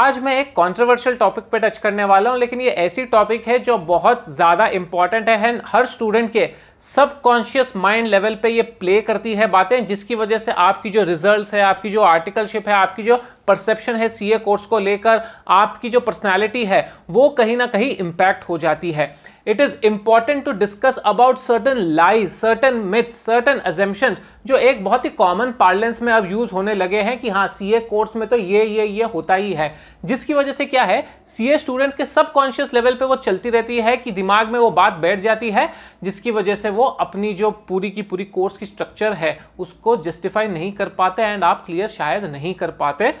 आज मैं एक कंट्रोवर्शियल टॉपिक पे टच करने वाला हूँ लेकिन ये ऐसी टॉपिक है जो बहुत ज़्यादा इंपॉर्टेंट है हर स्टूडेंट के सबकॉन्शियस माइंड लेवल पे ये प्ले करती है बातें जिसकी वजह से आपकी जो रिजल्ट्स है आपकी जो आर्टिकलशिप है आपकी जो परसेप्शन है सीए कोर्स को लेकर आपकी जो पर्सनालिटी है वो कहीं ना कहीं इम्पैक्ट हो जाती है it is important to discuss about certain lies certain myths certain एजेंशन जो एक बहुत ही कॉमन पार्लेंस में अब यूज़ होने लगे हैं कि हाँ सी ए कोर्स में तो ये ये ये होता ही है जिसकी वजह से क्या है सी स्टूडेंट्स के सबकॉन्शियस लेवल पे वो चलती रहती है कि दिमाग में वो बात बैठ जाती है जिसकी वजह से वो अपनी जो पूरी की पूरी कोर्स की स्ट्रक्चर है उसको जस्टिफाई नहीं कर पाते एंड आप क्लियर शायद नहीं कर पाते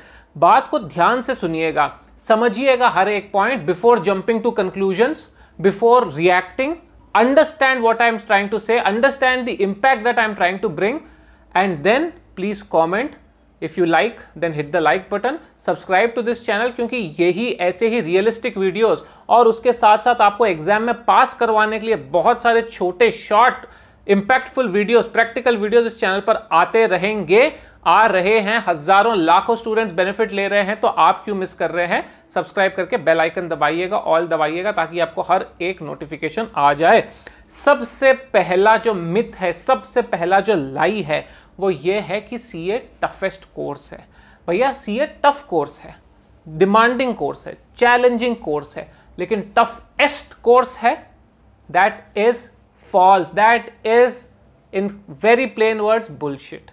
बात को ध्यान से सुनिएगा समझिएगा हर एक point before jumping to conclusions before reacting understand what I am trying to say understand the impact that I am trying to bring and then please comment if you like then hit the like button subscribe to this channel क्योंकि यही ऐसे ही realistic videos और उसके साथ साथ आपको exam में पास करवाने के लिए बहुत सारे छोटे short impactful videos practical videos इस चैनल पर आते रहेंगे आ रहे हैं हजारों लाखों स्टूडेंट्स बेनिफिट ले रहे हैं तो आप क्यों मिस कर रहे हैं सब्सक्राइब करके बेल आइकन दबाइएगा ऑल दबाइएगा ताकि आपको हर एक नोटिफिकेशन आ जाए सबसे पहला जो मिथ है सबसे पहला जो लाई है वो ये है कि सी ए टफेस्ट कोर्स है भैया सी ए टफ कोर्स है डिमांडिंग कोर्स है चैलेंजिंग कोर्स है लेकिन टफेस्ट कोर्स है that is false that is in very plain words bullshit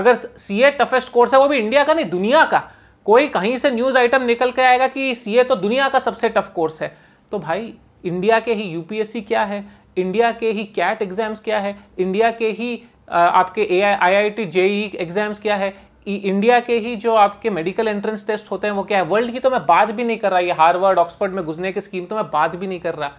अगर सी ए टफेस्ट कोर्स है वो भी इंडिया का नहीं दुनिया का कोई कहीं से न्यूज आइटम निकल के आएगा कि सी ए तो दुनिया का सबसे टफ कोर्स है तो भाई इंडिया के ही यूपीएससी क्या है इंडिया के ही कैट एग्जाम्स क्या है इंडिया के ही आपके ए I I T JEE exams क्या है इंडिया के ही जो आपके मेडिकल एंट्रेंस टेस्ट होते हैं वो क्या है वर्ल्ड की तो मैं बात भी नहीं कर रहा ये हार्वर्ड ऑक्सफर्ड में घुसने की स्कीम तो मैं बात भी नहीं कर रहा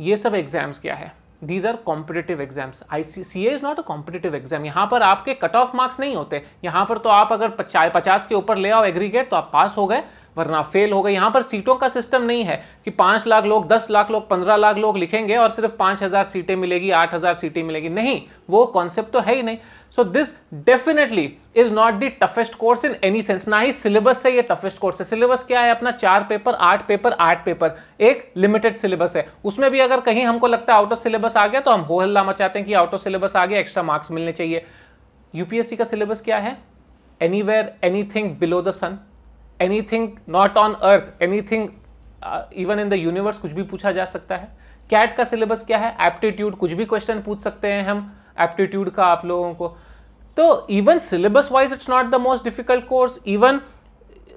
ये सब एग्जाम्स क्या है these are competitive exams I see C A is not a competitive exam यहाँ पर आपके कट ऑफ मार्क्स नहीं होते यहाँ पर तो आप अगर पचास के ऊपर ले आओ एग्रीगेट तो आप पास हो गए वरना फेल होगा यहाँ पर सीटों का सिस्टम नहीं है कि पाँच लाख लोग दस लाख लोग पंद्रह लाख लोग लिखेंगे और सिर्फ पाँच हज़ार सीटें मिलेगी आठ हज़ार सीटें मिलेगी नहीं वो कॉन्सेप्ट तो है ही नहीं so this definitely is not the toughest course in any sense ना ही सिलेबस से ये टफेस्ट कोर्स है सिलेबस क्या है अपना चार पेपर आठ पेपर आठ पेपर एक लिमिटेड सिलेबस है उसमें भी अगर कहीं हमको लगता है आउट ऑफ सिलेबस आ गया तो हम हो हल्ला मचाते हैं कि आउट ऑफ सिलेबस आ गया एक्स्ट्रा मार्क्स मिलने चाहिए यूपीएससी का सिलेबस क्या है any anything below the sun anything not on earth anything even in the universe कुछ भी पूछा जा सकता है कैट का सिलेबस क्या है एप्टीट्यूड कुछ भी क्वेश्चन पूछ सकते हैं हम एप्टीट्यूड का आप लोगों को तो even syllabus wise it's not the most difficult course even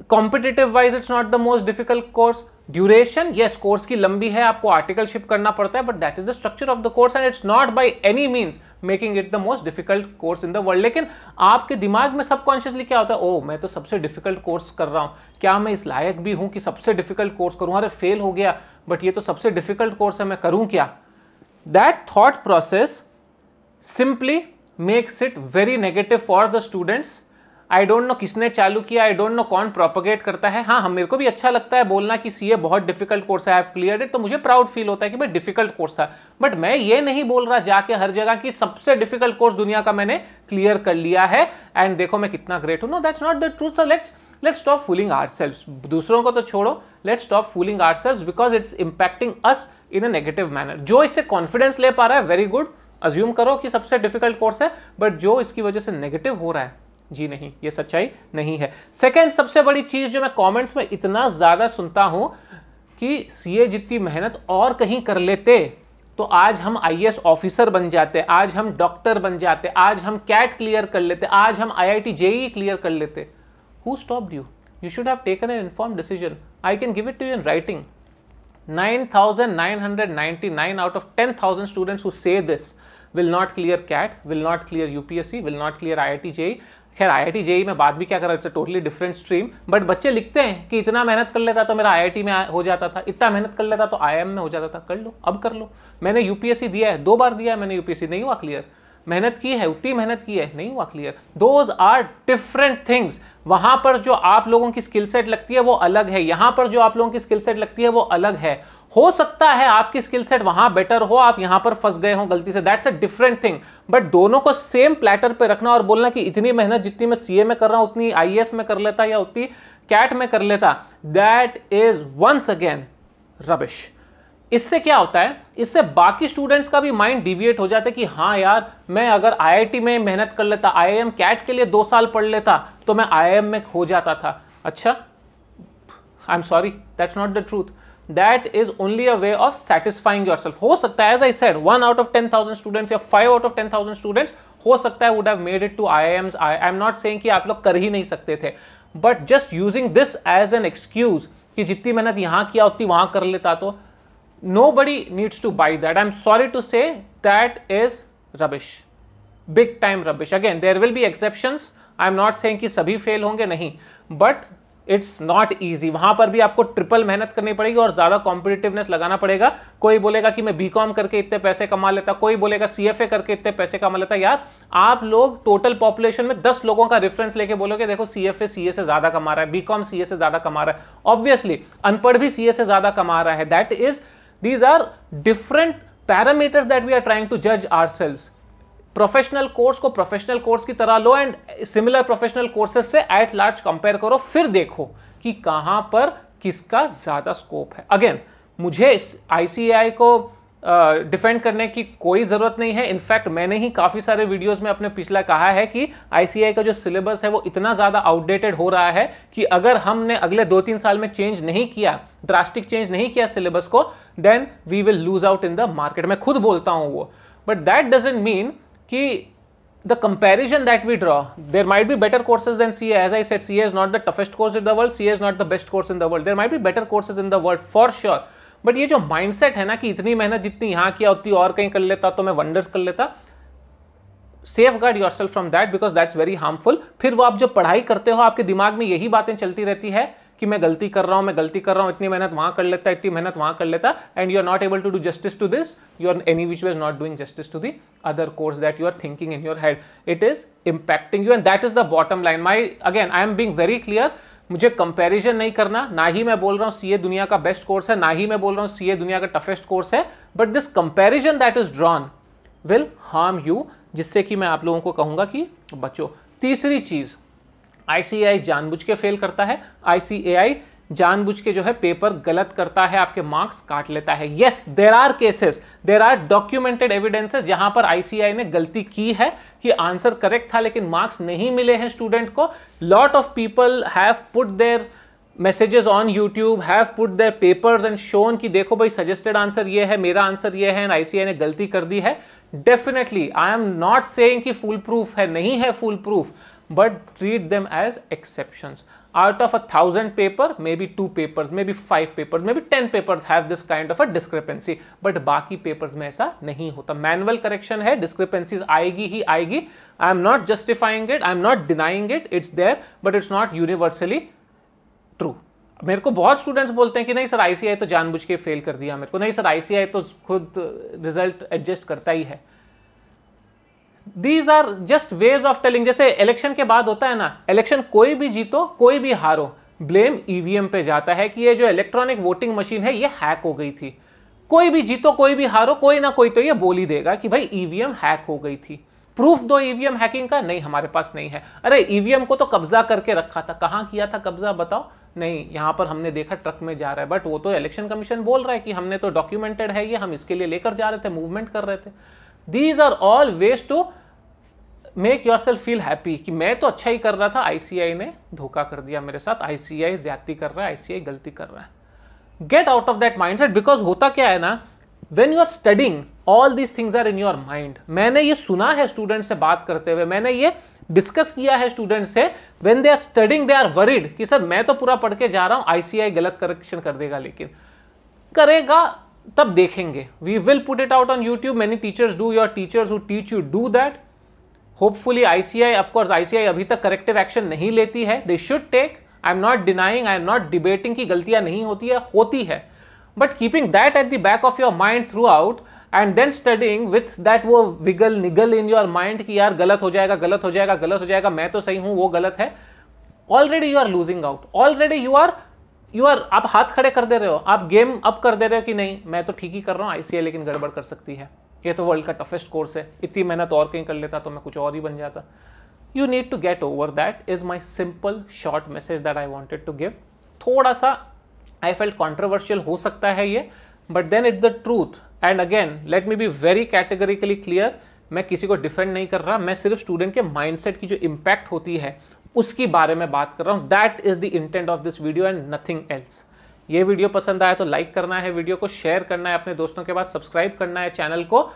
competitive wise it's not the most difficult course duration yes course की लंबी है आपको आर्टिकलशिप करना पड़ता है but that is the structure of the course and it's not by any means making it the most difficult course in the world लेकिन आपके दिमाग में सबकॉन्शियसली क्या होता है ओ oh, मैं तो सबसे डिफिकल्ट कोर्स कर रहा हूँ क्या मैं इस लायक भी हूँ कि सबसे डिफिकल्ट कोर्स करूँ अरे फेल हो गया बट ये तो सबसे डिफिकल्ट कोर्स है मैं करूँ क्या that thought process simply makes it very negative for the students I don't know किसने चालू किया आई डोंट नो कौन प्रोपोगेट करता है हाँ हम मेरे को भी अच्छा लगता है बोलना कि सी ए बहुत डिफिकल्ट कोर्स है आई हैव क्लियर इट तो मुझे प्राउड फील होता है कि भाई डिफिकल्ट कोर्स था बट मैं ये नहीं बोल रहा जाके हर जगह कि सबसे डिफिकल्ट कोर्स दुनिया का मैंने क्लियर कर लिया है एंड देखो मैं कितना ग्रेट हूँ no that's not the truth so let's let's stop fooling our दूसरों को तो छोड़ो let's stop fooling our because it's impacting us in a negative manner जो इससे कॉन्फिडेंस ले पा रहा है वेरी गुड अज्यूम करो कि सबसे डिफिकल्ट कोर्स है बट जो इसकी वजह से नेगेटिव हो रहा है जी नहीं ये सच्चाई नहीं है सेकेंड सबसे बड़ी चीज़ जो मैं कॉमेंट्स में इतना ज़्यादा सुनता हूं कि सीए जितनी मेहनत और कहीं कर लेते तो आज हम आईएएस ऑफिसर बन जाते आज हम डॉक्टर बन जाते आज हम कैट क्लियर कर लेते आज हम आईआईटी जेई क्लियर कर लेते हु stop you you should have taken an inform decision I can give it to you in writing 9,999 out of 10,000 students who say this will not clear CAT, will not will not clear I I T JEE खैर IIT JEE e में बात भी क्या करा it's totally different stream but बच्चे लिखते हैं कि इतना मेहनत कर लेता तो मेरा आईआईटी में हो जाता था इतना मेहनत कर लेता तो आईएम में हो जाता था कर लो अब कर लो मैंने यूपीएससी दिया है दो बार दिया है मैंने यूपीएससी नहीं हुआ क्लियर मेहनत की है उतनी मेहनत की है नहीं हुआ clear those are different things वहां पर जो आप लोगों की स्किल सेट लगती है वो अलग है यहां पर जो आप लोगों की स्किल सेट लगती है वो अलग है हो सकता है आपकी स्किल सेट वहां बेटर हो आप यहां पर फंस गए हो गलती से that's a different thing but दोनों को सेम प्लेटर पे रखना और बोलना कि इतनी मेहनत जितनी मैं सीए में कर रहा हूं उतनी आईएएस में कर लेता या उतनी कैट में कर लेता that is once again rubbish इससे क्या होता है इससे बाकी स्टूडेंट्स का भी माइंड डिविएट हो जाता है कि हाँ यार मैं अगर आईआईटी में मेहनत कर लेता आईआईएम कैट के लिए दो साल पढ़ लेता तो मैं आईआईएम में हो जाता था अच्छा I am sorry that's not the truth that is only a way of satisfying your हो सकता है as I said one out of ten thousand students या five out of ten thousand students हो सकता है would have made it to I am I I am not saying कि आप लोग कर ही नहीं सकते थे but just using this as an excuse कि जितनी मेहनत यहां किया उतनी वहां कर लेता तो nobody needs to buy that i'm sorry to say that is rubbish big time rubbish again there will be exceptions I am not ki sabhi सभी फेल होंगे नहीं बट इट्स नॉट ईजी वहां पर भी आपको ट्रिपल मेहनत करनी पड़ेगी और ज्यादा कॉम्पिटिटिवनेस लगाना पड़ेगा कोई बोलेगा कि मैं बी कॉम करके इतने पैसे कमा लेता कोई बोलेगा सीएफए करके इतने पैसे कमा लेता यार आप लोग टोटल पॉपुलेशन में दस लोगों का रेफरेंस लेके बोलोगे देखो सीएफए सीए से ज्यादा कमा रहा है बीकॉम ए से ज्यादा कमा रहा है ऑब्वियसली अनपढ़ भी सीए से ज्यादा कमा रहा है that is are different different that we are trying to जज आर ourselves प्रोफेशनल कोर्स को प्रोफेशनल कोर्स की तरह लो एंड सिमिलर प्रोफेशनल कोर्सेज से एट लार्ज कंपेयर करो फिर देखो कि कहां पर किसका ज़्यादा स्कोप है अगेन मुझे आई को डिफेंड uh, करने की कोई ज़रूरत नहीं है इनफैक्ट मैंने ही काफ़ी सारे वीडियोस में अपने पिछला कहा है कि आईसीआई का जो सिलेबस है वो इतना ज़्यादा आउटडेटेड हो रहा है कि अगर हमने अगले दो तीन साल में चेंज नहीं किया ड्रास्टिक चेंज नहीं किया सिलेबस को then we will lose out in the market मैं खुद बोलता हूं वो बट दैट डजेंट मीन कि the comparison that we draw there might be better courses than CA's I said CA's not the toughest course in the world CA's not the best course in the world there might be better courses in the world for sure but ये जो mindset है ना कि इतनी मेहनत जितनी यहाँ किया उतनी और कहीं कर लेता तो मैं वंडर्स कर लेता safeguard yourself from that because that's very harmful फिर वो आप जो पढ़ाई करते हो आपके दिमाग में यही बातें चलती रहती है कि मैं गलती कर रहा हूँ मैं गलती कर रहा हूँ इतनी मेहनत वहाँ कर लेता इतनी मेहनत वहाँ कर लेता and you are not able to do justice to this you are any which was not doing justice to the other course that you are thinking in your head it is impacting you and that is the bottom line my again I am being very clear मुझे comparison नहीं करना ना ही मैं बोल रहा हूं CA दुनिया का बेस्ट कोर्स है ना ही मैं बोल रहा हूं सीए दुनिया का टफेस्ट कोर्स है but this comparison that is drawn will harm you जिससे कि मैं आप लोगों को कहूंगा कि बच्चो तीसरी चीज़ आई जानबूझ के फेल करता है आईसीएआई जानबूझ के जो है पेपर गलत करता है आपके मार्क्स काट लेता है yes there are cases there are documented evidences जहां पर आईसीआई ने गलती की है कि आंसर करेक्ट था लेकिन मार्क्स नहीं मिले हैं स्टूडेंट को lot of people have put their messages on YouTube have put their papers and shown कि देखो भाई सजेस्टेड आंसर ये है मेरा आंसर ये है एंड आईसीआई ने गलती कर दी है definitely I am not saying कि फुल प्रूफ है नहीं है foolproof but treat them as exceptions out of a thousand paper maybe two papers maybe five paper maybe ten paper have this kind of a discrepancy but बाकी paper में ऐसा नहीं होता manual correction है discrepancies आएगी ही आएगी I am not justifying it I am not denying it it's there but it's not universally true मेरे को बहुत स्टूडेंट्स बोलते हैं कि नहीं सर आईसीआई तो जानबूझ के फेल कर दिया मेरे को नहीं सर आईसीआई तो खुद रिजल्ट एडजस्ट करता ही है these are just ways of telling जैसे इलेक्शन के बाद होता है ना इलेक्शन कोई भी जीतो कोई भी हारो ब्लेम ईवीएम e पे जाता है कि ये जो इलेक्ट्रॉनिक वोटिंग मशीन है ये हैक हो गई थी कोई भी जीतो कोई भी हारो कोई ना कोई तो ये बोल ही देगा कि भाई ईवीएम e हैक हो गई थी प्रूफ दो ईवीएम e हैकिंग का नहीं हमारे पास नहीं है अरे ईवीएम को तो कब्जा करके रखा था कहां किया था कब्जा बताओ नहीं यहां पर हमने देखा ट्रक में जा रहा है बट वो तो इलेक्शन कमीशन बोल रहा है कि हमने तो डॉक्यूमेंटेड है ये हम इसके लिए लेकर जा रहे थे मूवमेंट कर रहे थे these are all ways to make yourself feel happy कि मैं तो अच्छा ही कर रहा था आईसीआई ने धोखा कर दिया मेरे साथ आईसीआई ज्यादती कर रहा है आईसीआई गलती कर रहा है get out of that mindset because होता क्या है ना when you are studying all these things are in your mind मैंने ये सुना है स्टूडेंट से बात करते हुए मैंने ये डिस्कस किया है स्टूडेंट से when they are studying they are worried कि सर मैं तो पूरा पढ़ के जा रहा हूँ आईसीआई गलत करेक्शन कर देगा लेकिन करेगा तब देखेंगे we will put it out on YouTube many teachers do your teachers who teach you do that hopefully ICAI of course ICAI अभी तक करेक्टिव एक्शन नहीं लेती है they should take I am not denying I am not debating की गलतियां नहीं होती है होती है but keeping that at the back of your mind throughout and then studying with that वो विगल निगल इन योर माइंड कि यार गलत हो जाएगा गलत हो जाएगा गलत हो जाएगा मैं तो सही हूं वो गलत है already you are losing out already you are you are आप हाथ खड़े कर दे रहे हो आप गेम अप कर दे रहे हो कि नहीं मैं तो ठीक ही कर रहा हूँ आई लेकिन गड़बड़ कर सकती है ये तो वर्ल्ड का टफेस्ट कोर्स है इतनी मेहनत और कहीं कर लेता तो मैं कुछ और ही बन जाता you need to get over that is my simple short message that I wanted to give थोड़ा सा आई फेल्ट कॉन्ट्रोवर्शियल हो सकता है ये but then it's the truth and again let me be very categorically clear मैं किसी को defend नहीं कर रहा मैं सिर्फ स्टूडेंट के माइंडसेट की जो इम्पैक्ट होती है उसके बारे में बात कर रहा हूँ that is the intent of this video and nothing else ये वीडियो पसंद आया तो लाइक करना है वीडियो को शेयर करना है अपने दोस्तों के बाद सब्सक्राइब करना है चैनल को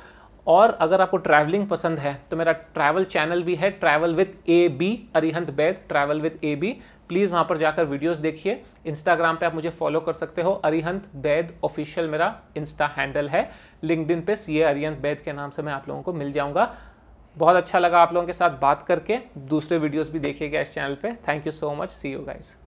और अगर आपको ट्रैवलिंग पसंद है तो मेरा ट्रैवल चैनल भी है travel with A B Arihant Baid travel with A B please वहाँ पर जाकर वीडियोस देखिए इंस्टाग्राम पे आप मुझे फॉलो कर सकते हो अरिहंत बैद ऑफिशियल मेरा इंस्टा हैंडल है लिंकड पे सी ए अरिहंत बैद के नाम से मैं आप लोगों को मिल जाऊँगा बहुत अच्छा लगा आप लोगों के साथ बात करके दूसरे वीडियोस भी देखिएगा इस चैनल पे thank you so much see you guys